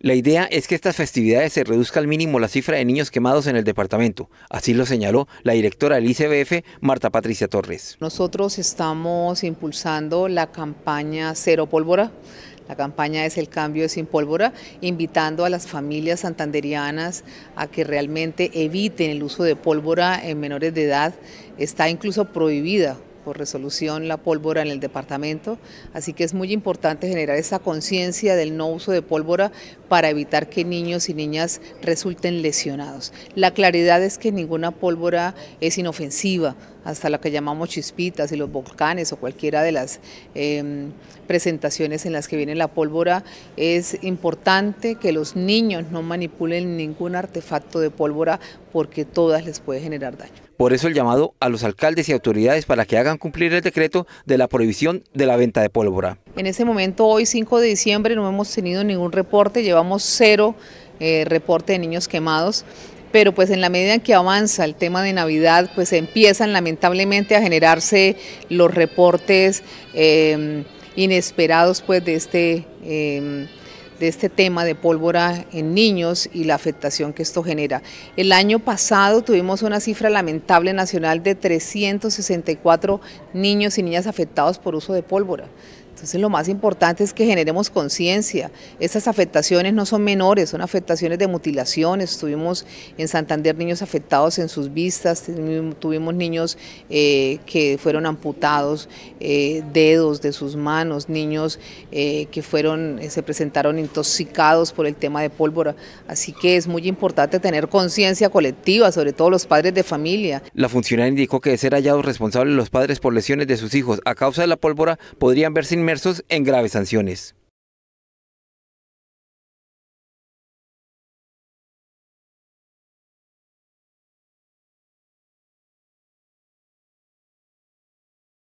La idea es que estas festividades se reduzca al mínimo la cifra de niños quemados en el departamento. Así lo señaló la directora del ICBF, Marta Patricia Torres. Nosotros estamos impulsando la campaña Cero Pólvora. La campaña es El cambio sin pólvora, invitando a las familias santanderianas a que realmente eviten el uso de pólvora en menores de edad. Está incluso prohibida por resolución la pólvora en el departamento, así que es muy importante generar esa conciencia del no uso de pólvora para evitar que niños y niñas resulten lesionados. La claridad es que ninguna pólvora es inofensiva, hasta la que llamamos chispitas y los volcanes o cualquiera de las em, presentaciones en las que viene la pólvora, es importante que los niños no manipulen ningún artefacto de pólvora porque todas les puede generar daño. Por eso el llamado a los alcaldes y autoridades para que hagan cumplir el decreto de la prohibición de la venta de pólvora. En este momento, hoy 5 de diciembre, no hemos tenido ningún reporte, llevamos cero eh, reporte de niños quemados pero pues en la medida en que avanza el tema de Navidad, pues empiezan lamentablemente a generarse los reportes eh, inesperados pues de este eh, de este tema de pólvora en niños y la afectación que esto genera. El año pasado tuvimos una cifra lamentable nacional de 364 niños y niñas afectados por uso de pólvora. Entonces lo más importante es que generemos conciencia. Estas afectaciones no son menores, son afectaciones de mutilaciones. Tuvimos en Santander niños afectados en sus vistas, tuvimos niños eh, que fueron amputados eh, dedos de sus manos, niños eh, que fueron, se presentaron intoxicados por el tema de pólvora. Así que es muy importante tener conciencia colectiva, sobre todo los padres de familia. La funcionaria indicó que de ser hallados responsables los padres por lesiones de sus hijos a causa de la pólvora podrían verse inmersos en graves sanciones.